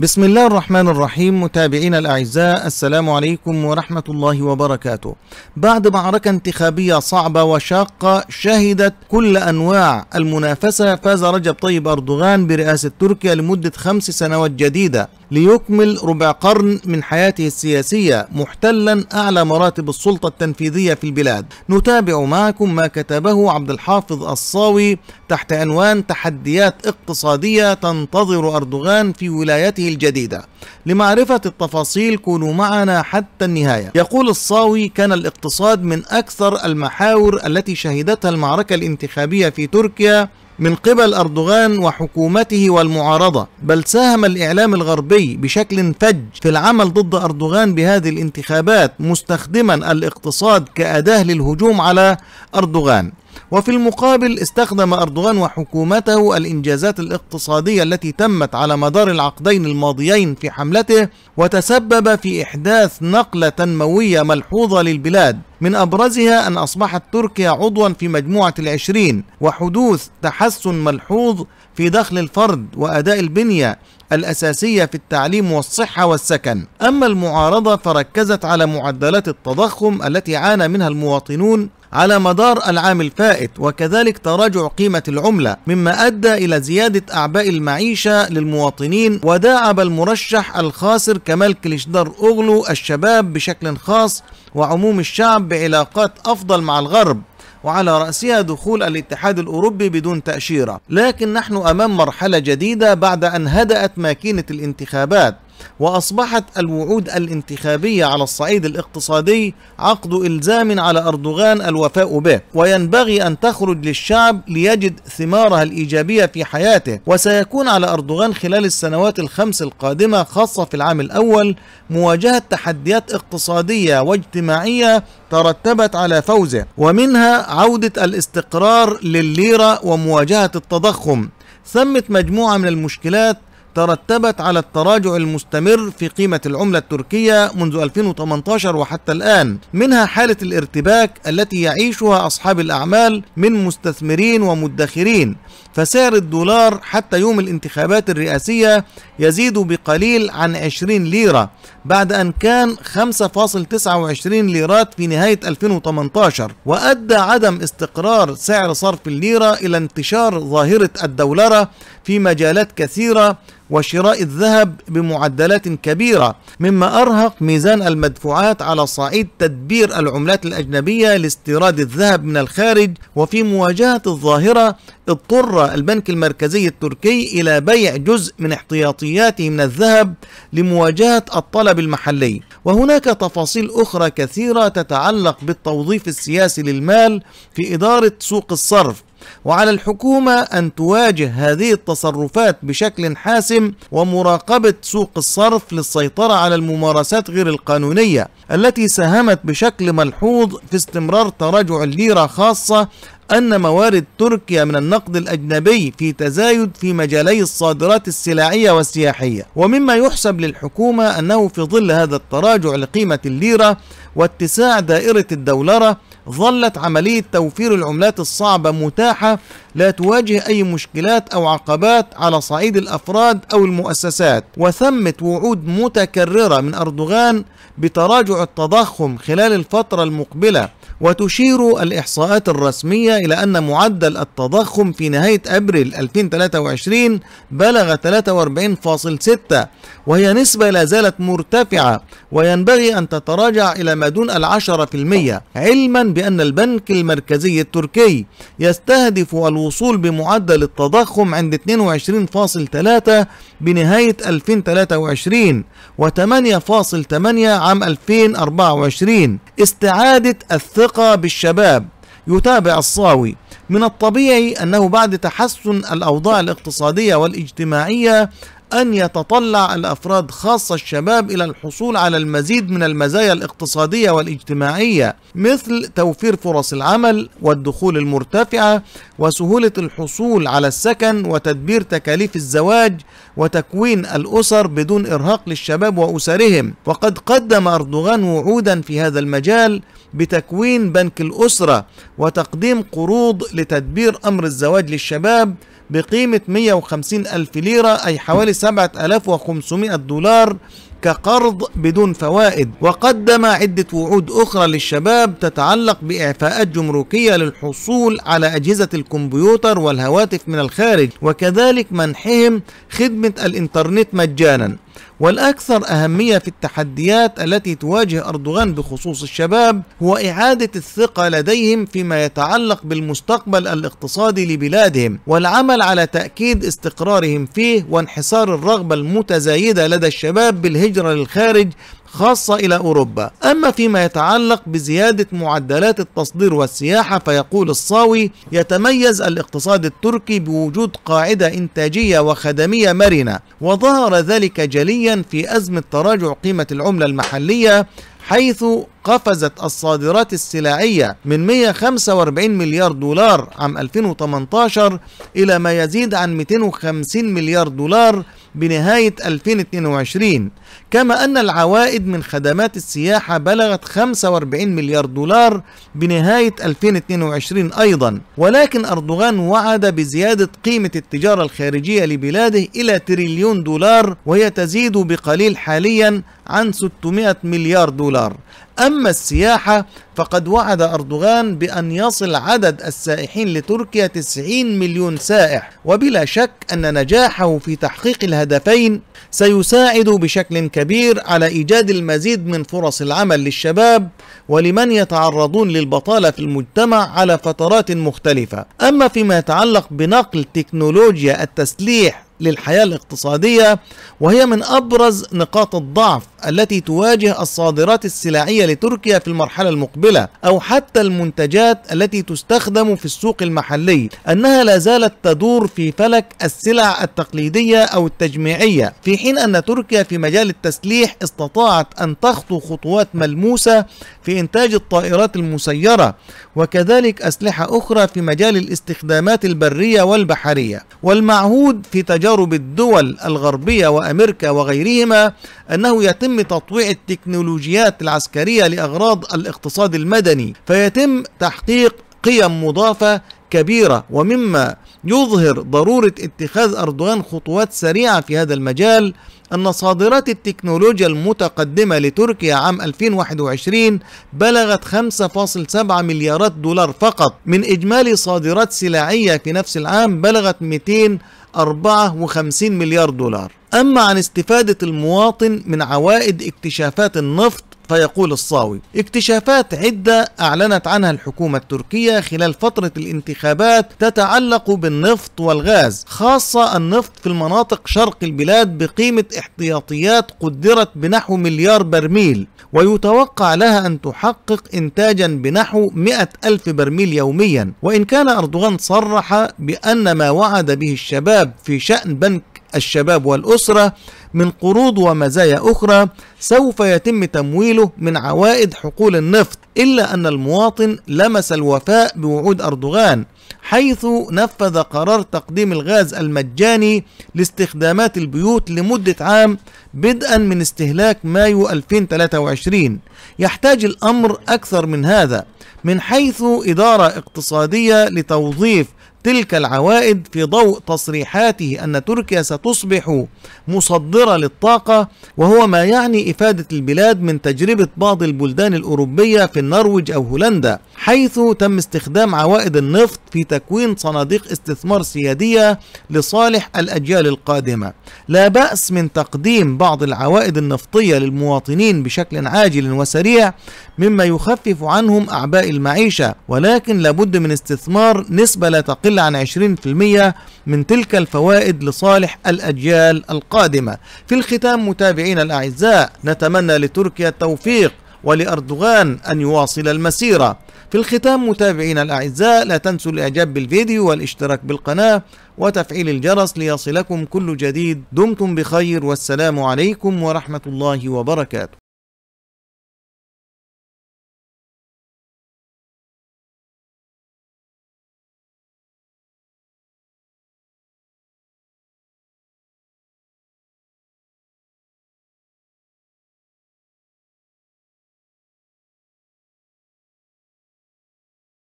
بسم الله الرحمن الرحيم متابعينا الأعزاء السلام عليكم ورحمة الله وبركاته بعد معركة انتخابية صعبة وشاقة شهدت كل أنواع المنافسة فاز رجب طيب أردوغان برئاسة تركيا لمدة خمس سنوات جديدة ليكمل ربع قرن من حياته السياسية محتلا أعلى مراتب السلطة التنفيذية في البلاد نتابع معكم ما كتبه عبد الحافظ الصاوي تحت عنوان تحديات اقتصادية تنتظر أردوغان في ولايته الجديدة لمعرفة التفاصيل كونوا معنا حتى النهاية يقول الصاوي كان الاقتصاد من أكثر المحاور التي شهدتها المعركة الانتخابية في تركيا من قبل أردوغان وحكومته والمعارضة بل ساهم الإعلام الغربي بشكل فج في العمل ضد أردوغان بهذه الانتخابات مستخدما الاقتصاد كأداة للهجوم على أردوغان وفي المقابل استخدم أردوغان وحكومته الإنجازات الاقتصادية التي تمت على مدار العقدين الماضيين في حملته وتسبب في إحداث نقلة تنموية ملحوظة للبلاد من أبرزها أن أصبحت تركيا عضوا في مجموعة العشرين وحدوث تحسن ملحوظ في دخل الفرد وأداء البنية الأساسية في التعليم والصحة والسكن أما المعارضة فركزت على معدلات التضخم التي عانى منها المواطنون على مدار العام الفائت وكذلك تراجع قيمة العملة مما أدى إلى زيادة أعباء المعيشة للمواطنين وداعب المرشح الخاسر كمال كليشدار أغلو الشباب بشكل خاص وعموم الشعب بعلاقات أفضل مع الغرب وعلى رأسها دخول الاتحاد الأوروبي بدون تأشيرة لكن نحن أمام مرحلة جديدة بعد أن هدأت ماكينة الانتخابات وأصبحت الوعود الانتخابية على الصعيد الاقتصادي عقد إلزام على أردوغان الوفاء به وينبغي أن تخرج للشعب ليجد ثمارها الإيجابية في حياته وسيكون على أردوغان خلال السنوات الخمس القادمة خاصة في العام الأول مواجهة تحديات اقتصادية واجتماعية ترتبت على فوزه ومنها عودة الاستقرار للليرة ومواجهة التضخم ثمت مجموعة من المشكلات ترتبت على التراجع المستمر في قيمة العملة التركية منذ 2018 وحتى الآن منها حالة الارتباك التي يعيشها أصحاب الأعمال من مستثمرين ومدخرين فسعر الدولار حتى يوم الانتخابات الرئاسية يزيد بقليل عن 20 ليرة بعد أن كان 5.29 ليرات في نهاية 2018 وأدى عدم استقرار سعر صرف الليرة إلى انتشار ظاهرة الدولرة في مجالات كثيرة وشراء الذهب بمعدلات كبيرة مما أرهق ميزان المدفوعات على صعيد تدبير العملات الأجنبية لاستيراد الذهب من الخارج وفي مواجهة الظاهرة اضطر البنك المركزي التركي إلى بيع جزء من احتياطياته من الذهب لمواجهة الطلب المحلي وهناك تفاصيل أخرى كثيرة تتعلق بالتوظيف السياسي للمال في إدارة سوق الصرف وعلى الحكومة أن تواجه هذه التصرفات بشكل حاسم ومراقبة سوق الصرف للسيطرة على الممارسات غير القانونية التي ساهمت بشكل ملحوظ في استمرار تراجع الليرة خاصة أن موارد تركيا من النقد الأجنبي في تزايد في مجالي الصادرات السلعية والسياحية ومما يحسب للحكومة أنه في ظل هذا التراجع لقيمة الليرة واتساع دائرة الدولرة ظلت عملية توفير العملات الصعبة متاحة لا تواجه أي مشكلات أو عقبات على صعيد الأفراد أو المؤسسات وثمة وعود متكررة من أردوغان بتراجع التضخم خلال الفترة المقبلة وتشير الإحصاءات الرسمية إلى أن معدل التضخم في نهاية أبريل 2023 بلغ 43.6 وهي نسبة لا زالت مرتفعة وينبغي أن تتراجع إلى ما دون العشرة في المية علما بأن البنك المركزي التركي يستهدف الوصول الوصول بمعدل التضخم عند 22.3 بنهاية 2023 و8.8 عام 2024 استعادة الثقة بالشباب يتابع الصاوي من الطبيعي أنه بعد تحسن الأوضاع الاقتصادية والاجتماعية أن يتطلع الأفراد خاصة الشباب إلى الحصول على المزيد من المزايا الاقتصادية والاجتماعية مثل توفير فرص العمل والدخول المرتفعة وسهولة الحصول على السكن وتدبير تكاليف الزواج وتكوين الأسر بدون إرهاق للشباب وأسرهم وقد قدم أردوغان وعودا في هذا المجال بتكوين بنك الأسرة وتقديم قروض لتدبير أمر الزواج للشباب بقيمة 150 ألف ليرة أي حوالي 7500 دولار كقرض بدون فوائد وقدم عدة وعود أخرى للشباب تتعلق بإعفاءات جمركية للحصول على أجهزة الكمبيوتر والهواتف من الخارج وكذلك منحهم خدمة الإنترنت مجانا والأكثر أهمية في التحديات التي تواجه أردوغان بخصوص الشباب هو إعادة الثقة لديهم فيما يتعلق بالمستقبل الاقتصادي لبلادهم والعمل على تأكيد استقرارهم فيه وانحصار الرغبة المتزايدة لدى الشباب بالهجرة الهجرة للخارج خاصة إلى أوروبا أما فيما يتعلق بزيادة معدلات التصدير والسياحة فيقول الصاوي يتميز الاقتصاد التركي بوجود قاعدة إنتاجية وخدمية مرنة وظهر ذلك جليا في أزمة تراجع قيمة العملة المحلية حيث قفزت الصادرات السلعية من 145 مليار دولار عام 2018 إلى ما يزيد عن 250 مليار دولار بنهاية 2022 كما أن العوائد العائد من خدمات السياحة بلغت 45 مليار دولار بنهاية 2022 أيضا ولكن أردوغان وعد بزيادة قيمة التجارة الخارجية لبلاده إلى تريليون دولار وهي تزيد بقليل حاليا عن 600 مليار دولار أما السياحة فقد وعد أردوغان بأن يصل عدد السائحين لتركيا 90 مليون سائح وبلا شك أن نجاحه في تحقيق الهدفين سيساعد بشكل كبير على إيجاد المزيد من فرص العمل للشباب ولمن يتعرضون للبطالة في المجتمع على فترات مختلفة أما فيما يتعلق بنقل تكنولوجيا التسليح للحياة الاقتصادية وهي من أبرز نقاط الضعف التي تواجه الصادرات السلعية لتركيا في المرحلة المقبلة أو حتى المنتجات التي تستخدم في السوق المحلي أنها لا زالت تدور في فلك السلع التقليدية أو التجميعية في حين أن تركيا في مجال التسليح استطاعت أن تخطو خطوات ملموسة في إنتاج الطائرات المسيرة وكذلك أسلحة أخرى في مجال الاستخدامات البرية والبحرية والمعهود في تجارة تجارب الدول الغربية وأمريكا وغيرهما أنه يتم تطويع التكنولوجيات العسكرية لأغراض الاقتصاد المدني فيتم تحقيق قيم مضافة كبيرة ومما يظهر ضرورة اتخاذ أردوغان خطوات سريعة في هذا المجال أن صادرات التكنولوجيا المتقدمة لتركيا عام 2021 بلغت 5.7 مليارات دولار فقط من إجمالي صادرات سلعية في نفس العام بلغت 200 54 مليار دولار أما عن استفادة المواطن من عوائد اكتشافات النفط فيقول الصاوي اكتشافات عدة أعلنت عنها الحكومة التركية خلال فترة الانتخابات تتعلق بالنفط والغاز خاصة النفط في المناطق شرق البلاد بقيمة احتياطيات قدرت بنحو مليار برميل ويتوقع لها أن تحقق إنتاجا بنحو مئة ألف برميل يوميا وإن كان أردوغان صرح بأن ما وعد به الشباب في شأن بنك الشباب والأسرة من قروض ومزايا أخرى سوف يتم تمويله من عوائد حقول النفط إلا أن المواطن لمس الوفاء بوعود أردوغان حيث نفذ قرار تقديم الغاز المجاني لاستخدامات البيوت لمدة عام بدءا من استهلاك مايو 2023 يحتاج الأمر أكثر من هذا من حيث إدارة اقتصادية لتوظيف تلك العوائد في ضوء تصريحاته أن تركيا ستصبح مصدرة للطاقة وهو ما يعني إفادة البلاد من تجربة بعض البلدان الأوروبية في النرويج أو هولندا حيث تم استخدام عوائد النفط في تكوين صناديق استثمار سيادية لصالح الأجيال القادمة لا بأس من تقديم بعض العوائد النفطية للمواطنين بشكل عاجل وسريع مما يخفف عنهم أعباء المعيشة ولكن لابد من استثمار نسبة لا تقل تقل عن 20% من تلك الفوائد لصالح الأجيال القادمة في الختام متابعينا الأعزاء نتمنى لتركيا التوفيق ولأردوغان أن يواصل المسيرة في الختام متابعينا الأعزاء لا تنسوا الإعجاب بالفيديو والاشتراك بالقناة وتفعيل الجرس ليصلكم كل جديد دمتم بخير والسلام عليكم ورحمة الله وبركاته